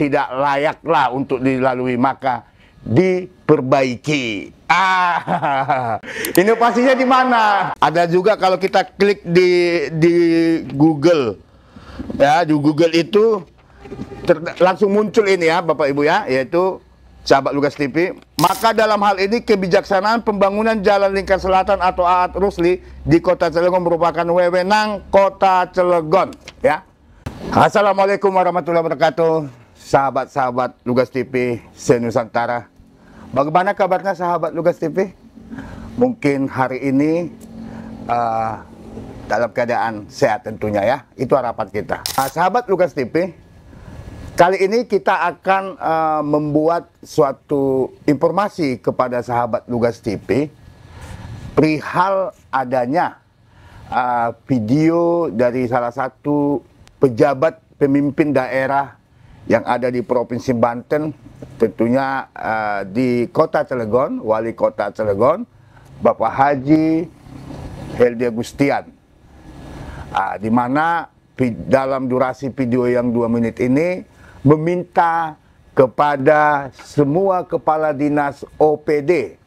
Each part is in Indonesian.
tidak layaklah untuk dilalui maka diperbaiki. Ah, inovasinya di mana? Ada juga kalau kita klik di di Google, ya di Google itu ter, langsung muncul ini ya Bapak Ibu ya, yaitu sahabat Lugas TV. Maka dalam hal ini kebijaksanaan pembangunan Jalan Lingkar Selatan atau Aat Rusli di Kota Cilegon merupakan wewenang Kota Cilegon, ya. Assalamualaikum warahmatullahi wabarakatuh sahabat-sahabat Lugas TV Senusantara. Bagaimana kabarnya sahabat Lugas TV? Mungkin hari ini uh, dalam keadaan sehat tentunya ya. Itu harapan kita. Nah, sahabat Lugas TV, kali ini kita akan uh, membuat suatu informasi kepada sahabat Lugas TV perihal adanya uh, video dari salah satu pejabat pemimpin daerah yang ada di Provinsi Banten, tentunya uh, di Kota Cilegon, Wali Kota Cilegon, Bapak Haji Heldi Agustian. Uh, di mana dalam durasi video yang dua menit ini meminta kepada semua kepala dinas OPD,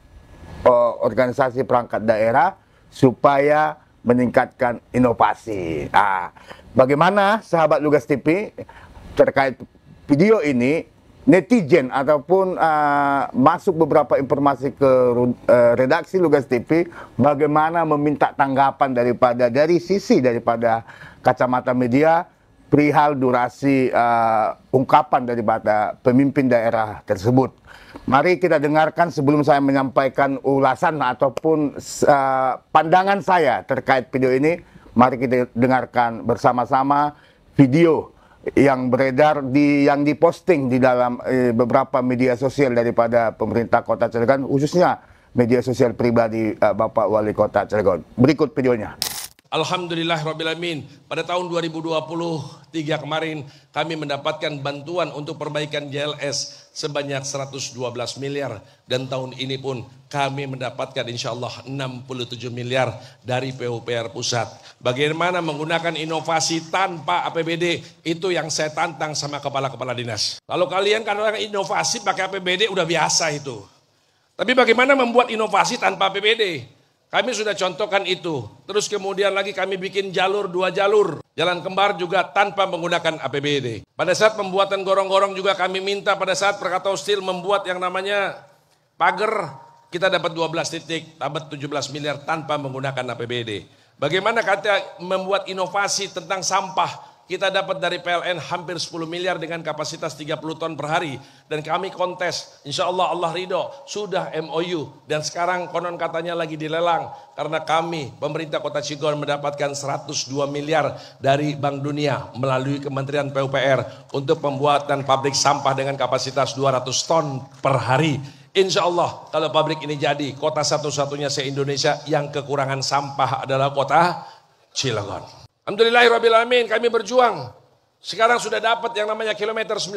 uh, eh, organisasi perangkat daerah, supaya meningkatkan inovasi. Nah, bagaimana sahabat Lugas TV terkait video ini netizen ataupun uh, masuk beberapa informasi ke uh, redaksi Lugas TV bagaimana meminta tanggapan daripada dari sisi daripada kacamata media perihal durasi uh, ungkapan daripada pemimpin daerah tersebut. Mari kita dengarkan sebelum saya menyampaikan ulasan ataupun uh, pandangan saya terkait video ini. Mari kita dengarkan bersama-sama video yang beredar di yang diposting di dalam eh, beberapa media sosial daripada pemerintah Kota Cilegon khususnya media sosial pribadi eh, Bapak Wali Kota Cilegon. Berikut videonya. Alhamdulillah Rabbil Amin. Pada tahun 2023 kemarin kami mendapatkan bantuan untuk perbaikan JLS sebanyak 112 miliar. Dan tahun ini pun kami mendapatkan insya Allah 67 miliar dari PUPR Pusat. Bagaimana menggunakan inovasi tanpa APBD itu yang saya tantang sama kepala-kepala dinas. lalu kalian kan inovasi pakai APBD udah biasa itu. Tapi bagaimana membuat inovasi tanpa APBD? Kami sudah contohkan itu. Terus kemudian lagi kami bikin jalur dua jalur. Jalan kembar juga tanpa menggunakan APBD. Pada saat pembuatan gorong-gorong juga kami minta pada saat Perkatau Steel membuat yang namanya pagar kita dapat 12 titik, dapat 17 miliar tanpa menggunakan APBD. Bagaimana kata membuat inovasi tentang sampah kita dapat dari PLN hampir 10 miliar dengan kapasitas 30 ton per hari. Dan kami kontes, insya Allah Allah ridho, sudah MOU. Dan sekarang konon katanya lagi dilelang. Karena kami, pemerintah kota Cigon mendapatkan 102 miliar dari Bank Dunia melalui Kementerian PUPR untuk pembuatan pabrik sampah dengan kapasitas 200 ton per hari. Insya Allah kalau pabrik ini jadi, kota satu-satunya se-Indonesia yang kekurangan sampah adalah kota Cilegon. Alhamdulillahirrahmanirrahim, kami berjuang. Sekarang sudah dapat yang namanya kilometer 97.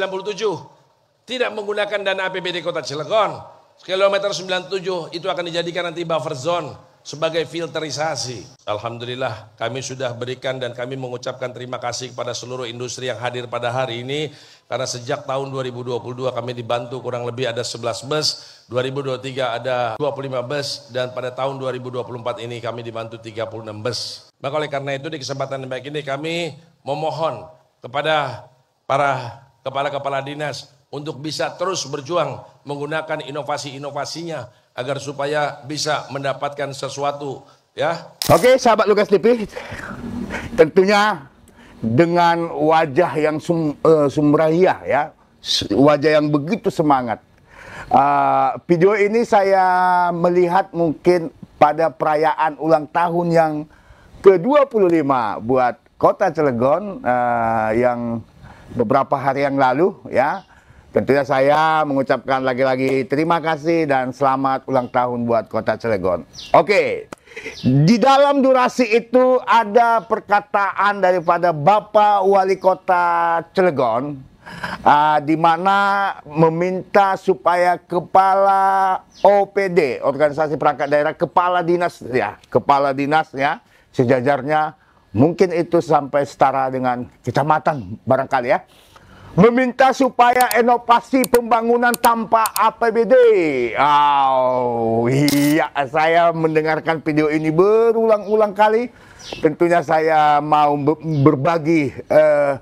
Tidak menggunakan dana APBD Kota Cilegon. Kilometer 97 itu akan dijadikan nanti buffer zone sebagai filterisasi. Alhamdulillah kami sudah berikan dan kami mengucapkan terima kasih kepada seluruh industri yang hadir pada hari ini karena sejak tahun 2022 kami dibantu kurang lebih ada 11 bus, 2023 ada 25 bus dan pada tahun 2024 ini kami dibantu 36 bus. Maka oleh karena itu di kesempatan yang baik ini kami memohon kepada para kepala-kepala dinas untuk bisa terus berjuang menggunakan inovasi-inovasinya agar supaya bisa mendapatkan sesuatu ya. Oke, sahabat Lukas TV. Tentunya dengan wajah yang sum, uh, ya, wajah yang begitu semangat. Uh, video ini saya melihat mungkin pada perayaan ulang tahun yang ke-25 buat Kota Cilegon uh, yang beberapa hari yang lalu ya Tentunya saya mengucapkan lagi-lagi terima kasih dan selamat ulang tahun buat Kota Cilegon. Oke, di dalam durasi itu ada perkataan daripada Bapak Wali Kota Cilegon uh, di mana meminta supaya kepala OPD, organisasi perangkat daerah, kepala dinas ya, kepala dinas ya, sejajarnya mungkin itu sampai setara dengan kecamatan barangkali ya meminta supaya inovasi pembangunan tanpa APBD. Oh, iya, saya mendengarkan video ini berulang-ulang kali. Tentunya saya mau berbagi eh,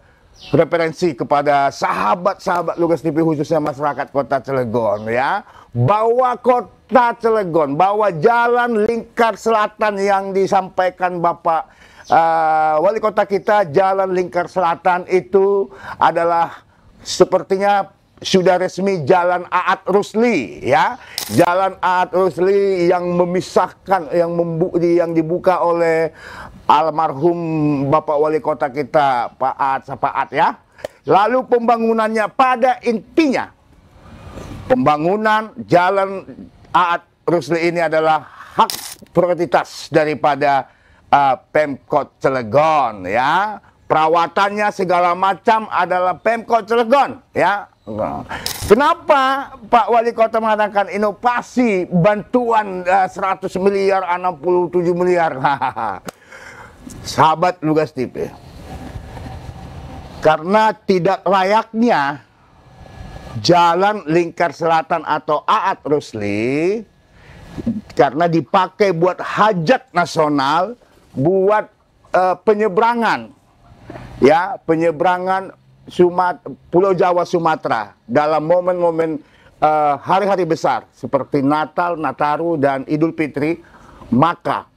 referensi kepada sahabat-sahabat Lugas TV khususnya masyarakat Kota Cilegon ya. Bahwa Kota Cilegon, bahwa jalan lingkar selatan yang disampaikan Bapak uh, wali kota kita Jalan Lingkar Selatan itu adalah sepertinya sudah resmi Jalan Aat Rusli ya. Jalan Aat Rusli yang memisahkan yang membu yang dibuka oleh almarhum Bapak Wali Kota kita Pak Aat Sapaat ya. Lalu pembangunannya pada intinya pembangunan Jalan Aat Rusli ini adalah hak prioritas daripada uh, Pemkot Cilegon ya. Perawatannya segala macam adalah Pemkot Cilegon ya. Kenapa Pak Wali Kota mengatakan inovasi bantuan uh, eh, 100 miliar 67 miliar? Sahabat Lugas TV. Karena tidak layaknya jalan lingkar selatan atau Aat Rusli karena dipakai buat hajat nasional buat uh, penyeberangan ya penyeberangan Sumat Pulau Jawa Sumatera dalam momen-momen hari eh, hari-hari besar seperti Natal, Nataru dan Idul Fitri maka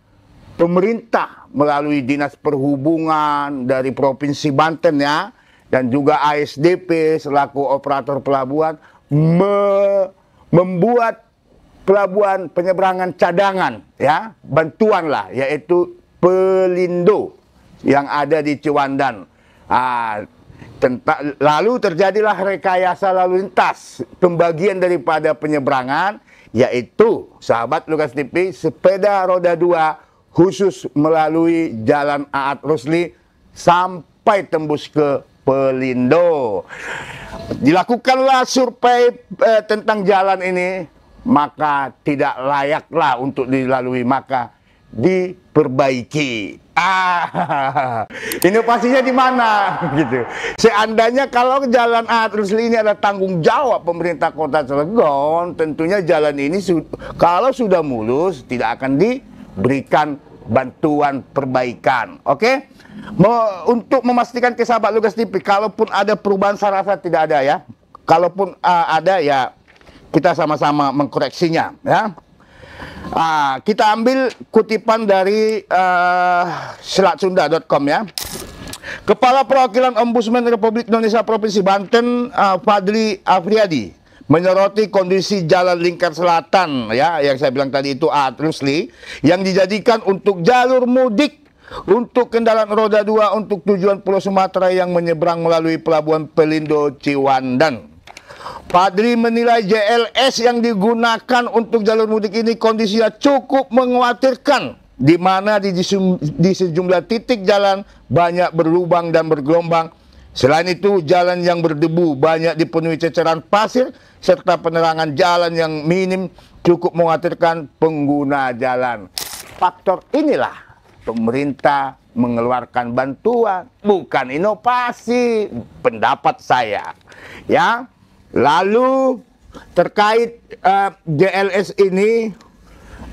pemerintah melalui Dinas Perhubungan dari Provinsi Banten ya dan juga ASDP selaku operator pelabuhan me membuat pelabuhan penyeberangan cadangan ya bantuan lah yaitu Pelindo yang ada di Ciwandan. Ah, tenta, lalu terjadilah rekayasa lalu lintas, pembagian daripada penyeberangan, yaitu sahabat Lukas TV, sepeda roda dua khusus melalui Jalan Aat Rusli sampai tembus ke Pelindo. Dilakukanlah survei eh, tentang jalan ini, maka tidak layaklah untuk dilalui, maka diperbaiki. Ah, ini pastinya di mana gitu. Seandainya kalau jalan A terus ini ada tanggung jawab pemerintah Kota Cilegon, tentunya jalan ini su kalau sudah mulus tidak akan diberikan bantuan perbaikan. Oke? Okay? Untuk memastikan sahabat Lugas TV, kalaupun ada perubahan saya tidak ada ya. Kalaupun uh, ada ya kita sama-sama mengkoreksinya ya. Ah, kita ambil kutipan dari uh, eh, selatsunda.com ya. Kepala Perwakilan Ombudsman Republik Indonesia Provinsi Banten uh, Fadli Afriyadi menyoroti kondisi jalan lingkar selatan ya yang saya bilang tadi itu Art ah, Rusli yang dijadikan untuk jalur mudik untuk kendaraan roda dua untuk tujuan Pulau Sumatera yang menyeberang melalui pelabuhan Pelindo Ciwandan. Padri menilai JLS yang digunakan untuk jalur mudik ini kondisinya cukup mengkhawatirkan di mana di, di sejumlah titik jalan banyak berlubang dan bergelombang. Selain itu, jalan yang berdebu banyak dipenuhi ceceran pasir serta penerangan jalan yang minim cukup mengkhawatirkan pengguna jalan. Faktor inilah pemerintah mengeluarkan bantuan, bukan inovasi pendapat saya. Ya, Lalu terkait uh, eh, JLS ini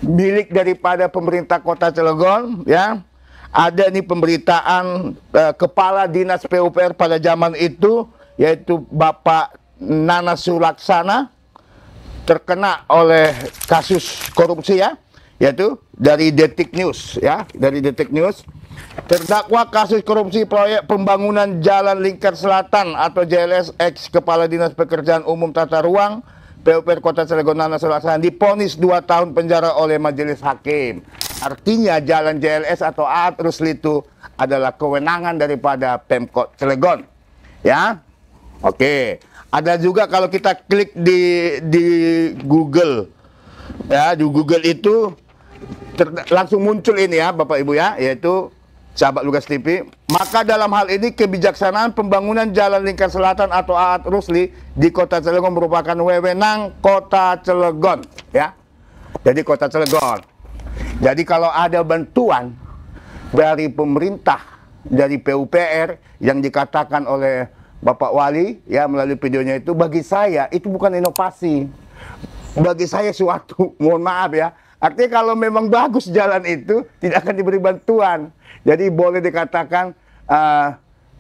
milik daripada pemerintah Kota Cilegon ya. Ada nih pemberitaan uh, kepala dinas PUPR pada zaman itu yaitu Bapak Nana Sulaksana terkena oleh kasus korupsi ya yaitu dari Detik News ya dari Detik News Terdakwa kasus korupsi proyek pembangunan Jalan Lingkar Selatan atau JLS X Kepala Dinas Pekerjaan Umum Tata Ruang PUPR Kota Cilegon Nana Selatan diponis 2 tahun penjara oleh Majelis Hakim. Artinya Jalan JLS atau Aat Rusli itu adalah kewenangan daripada Pemkot Cilegon. Ya. Oke. Ada juga kalau kita klik di di Google. Ya, di Google itu langsung muncul ini ya Bapak Ibu ya, yaitu Sahabat Lugas TV, maka dalam hal ini kebijaksanaan pembangunan Jalan Lingkar Selatan atau Aat Rusli di Kota Cilegon merupakan wewenang Kota Cilegon, ya. Jadi Kota Cilegon. Jadi kalau ada bantuan dari pemerintah, dari PUPR yang dikatakan oleh Bapak Wali ya melalui videonya itu bagi saya itu bukan inovasi. Bagi saya suatu mohon maaf ya Artinya kalau memang bagus jalan itu tidak akan diberi bantuan. Jadi boleh dikatakan uh,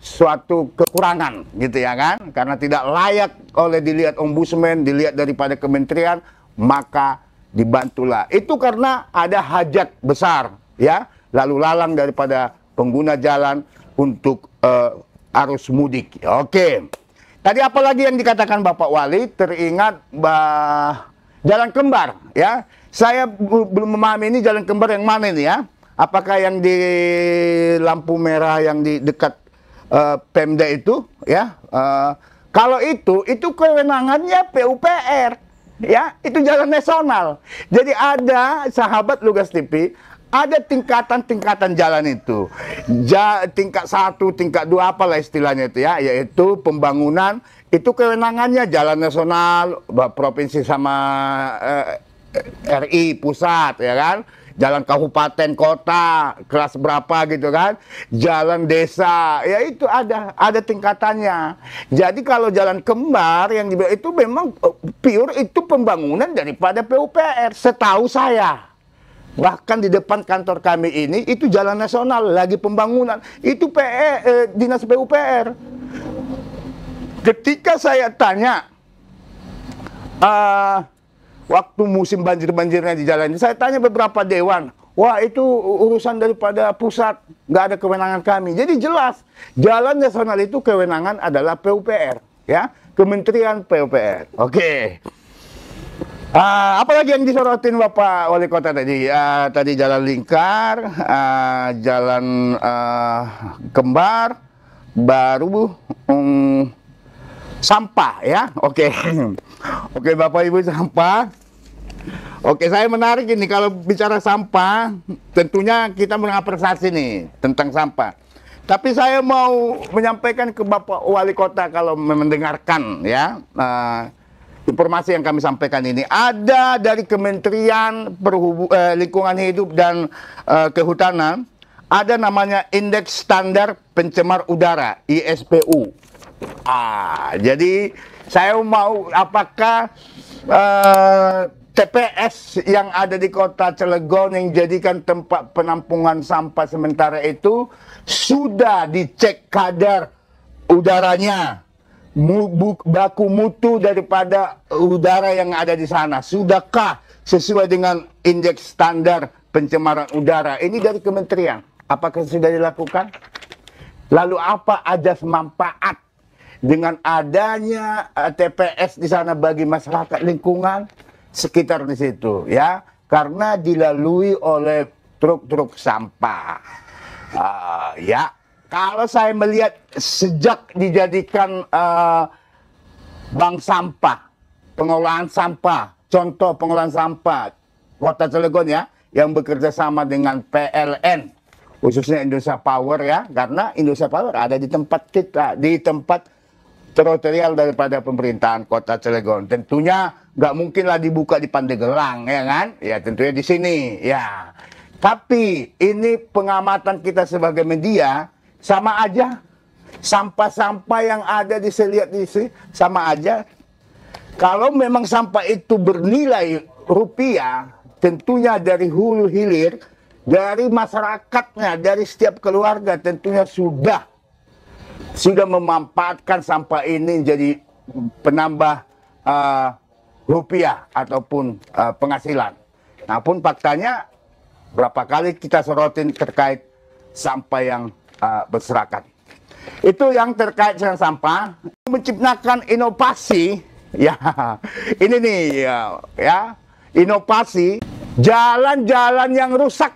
suatu kekurangan gitu ya kan karena tidak layak oleh dilihat ombudsman dilihat daripada kementerian maka dibantulah itu karena ada hajat besar ya lalu lalang daripada pengguna jalan untuk uh, arus mudik oke tadi apa lagi yang dikatakan Bapak Wali teringat bah, jalan kembar ya saya belum memahami ini jalan kembar yang mana ini ya apakah yang di lampu merah yang di dekat uh, Pemda itu ya uh, kalau itu itu kewenangannya PUPR ya itu jalan nasional jadi ada sahabat Lugas TV ada tingkatan-tingkatan jalan itu. Ja, tingkat satu, tingkat dua apalah istilahnya itu ya, yaitu pembangunan itu kewenangannya jalan nasional, provinsi sama uh, eh, RI pusat ya kan jalan kabupaten kota kelas berapa gitu kan jalan desa ya itu ada ada tingkatannya jadi kalau jalan kembar yang dibilang itu memang eh, pure itu pembangunan daripada PUPR setahu saya bahkan di depan kantor kami ini itu jalan nasional lagi pembangunan itu PE eh, dinas PUPR ketika saya tanya uh, waktu musim banjir-banjirnya di jalan. Saya tanya beberapa dewan, wah itu urusan daripada pusat, nggak ada kewenangan kami. Jadi jelas, jalan nasional itu kewenangan adalah PUPR, ya, Kementerian PUPR. Oke. Okay. Uh, apalagi yang disorotin Bapak Wali Kota tadi? Uh, tadi Jalan Lingkar, uh, Jalan uh, Kembar, baru um, sampah ya. Oke. Okay. Oke okay, Bapak Ibu sampah. Oke, saya menarik ini kalau bicara sampah, tentunya kita mengapresiasi nih tentang sampah. Tapi saya mau menyampaikan ke Bapak Wali Kota kalau mendengarkan ya uh, informasi yang kami sampaikan ini ada dari Kementerian Perhubu eh, Lingkungan Hidup dan uh, Kehutanan ada namanya Indeks Standar Pencemar Udara ISPU. Ah, jadi saya mau apakah uh, TPS yang ada di kota Cilegon yang dijadikan tempat penampungan sampah sementara itu sudah dicek kadar udaranya, baku mutu daripada udara yang ada di sana. Sudahkah sesuai dengan indeks standar pencemaran udara? Ini dari kementerian. Apakah sudah dilakukan? Lalu apa ajas manfaat dengan adanya eh, TPS di sana bagi masyarakat lingkungan? sekitar di situ ya karena dilalui oleh truk-truk sampah uh, ya kalau saya melihat sejak dijadikan uh, bank sampah pengolahan sampah contoh pengolahan sampah kota Cilegon ya yang bekerja sama dengan PLN khususnya Indonesia Power ya karena Indonesia Power ada di tempat kita di tempat teritorial daripada pemerintahan kota Cilegon tentunya nggak lah dibuka di Pandeglang ya kan? Ya tentunya di sini ya. Tapi ini pengamatan kita sebagai media sama aja sampah-sampah yang ada di lihat di sini sama aja. Kalau memang sampah itu bernilai rupiah, tentunya dari hulu hilir, dari masyarakatnya, dari setiap keluarga tentunya sudah sudah memanfaatkan sampah ini jadi penambah uh, rupiah ataupun uh, penghasilan. Nah, pun faktanya berapa kali kita sorotin terkait sampah yang uh, berserakan. Itu yang terkait dengan sampah menciptakan inovasi ya ini nih ya, ya inovasi jalan-jalan yang rusak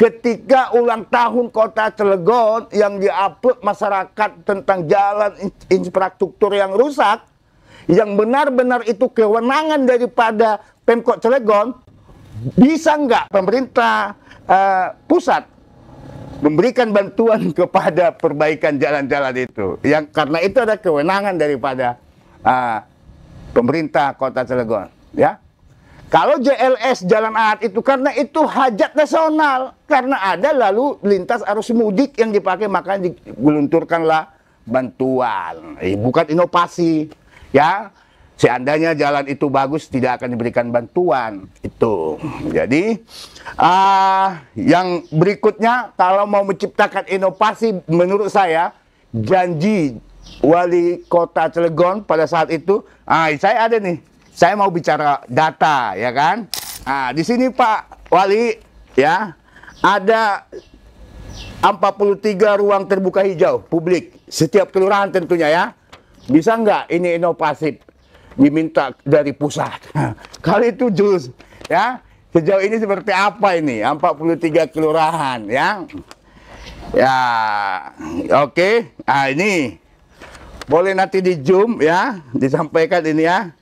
ketika ulang tahun kota Cilegon yang diupload masyarakat tentang jalan infrastruktur yang rusak yang benar-benar itu kewenangan daripada Pemkot Cilegon, bisa nggak pemerintah uh, pusat memberikan bantuan kepada perbaikan jalan-jalan itu? Yang karena itu ada kewenangan daripada uh, pemerintah Kota Cilegon, ya. Kalau JLS Jalan Aat itu karena itu hajat nasional karena ada lalu lintas arus mudik yang dipakai maka digelunturkanlah bantuan. Eh, bukan inovasi ya seandainya jalan itu bagus tidak akan diberikan bantuan itu jadi uh, yang berikutnya kalau mau menciptakan inovasi menurut saya janji wali kota Cilegon pada saat itu ah saya ada nih saya mau bicara data ya kan ah di sini Pak wali ya ada 43 ruang terbuka hijau publik setiap kelurahan tentunya ya bisa nggak ini inovasi diminta dari pusat? Kali itu jus, ya. Sejauh ini seperti apa ini? 43 kelurahan, ya. Ya, oke. Okay. Nah, ini boleh nanti di zoom ya, disampaikan ini ya.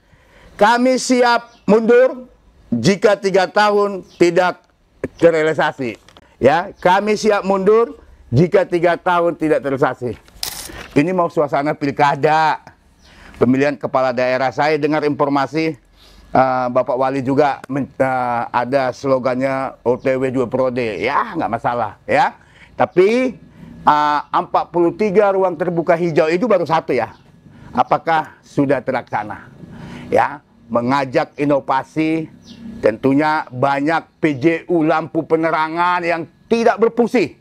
Kami siap mundur jika tiga tahun tidak terrealisasi. Ya, kami siap mundur jika tiga tahun tidak terrealisasi. Ini mau suasana pilkada, pemilihan kepala daerah. Saya dengar informasi uh, Bapak Wali juga men, uh, ada slogannya OTW dua prode. Ya, nggak masalah ya. Tapi eh, uh, 43 ruang terbuka hijau itu baru satu ya. Apakah sudah terlaksana? Ya, mengajak inovasi tentunya banyak PJU lampu penerangan yang tidak berfungsi.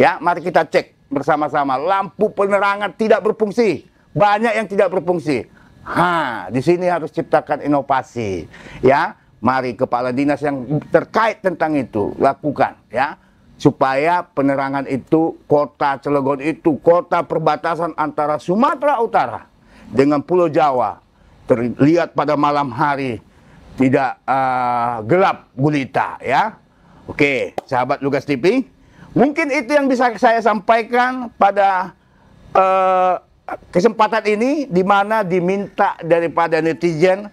Ya, mari kita cek bersama-sama. Lampu penerangan tidak berfungsi. Banyak yang tidak berfungsi. Ha, di sini harus ciptakan inovasi, ya. Mari kepala dinas yang terkait tentang itu lakukan, ya. Supaya penerangan itu kota Cilegon itu kota perbatasan antara Sumatera Utara dengan Pulau Jawa terlihat pada malam hari tidak uh, gelap gulita, ya. Oke, sahabat Lugas TV, Mungkin itu yang bisa saya sampaikan pada uh, kesempatan ini di mana diminta daripada netizen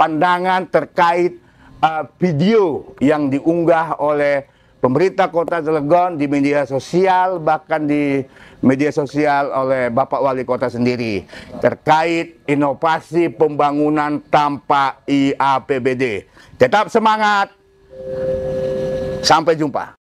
pandangan terkait uh, video yang diunggah oleh pemerintah kota Cilegon di media sosial bahkan di media sosial oleh Bapak Wali Kota sendiri terkait inovasi pembangunan tanpa IAPBD. Tetap semangat. Sampai jumpa.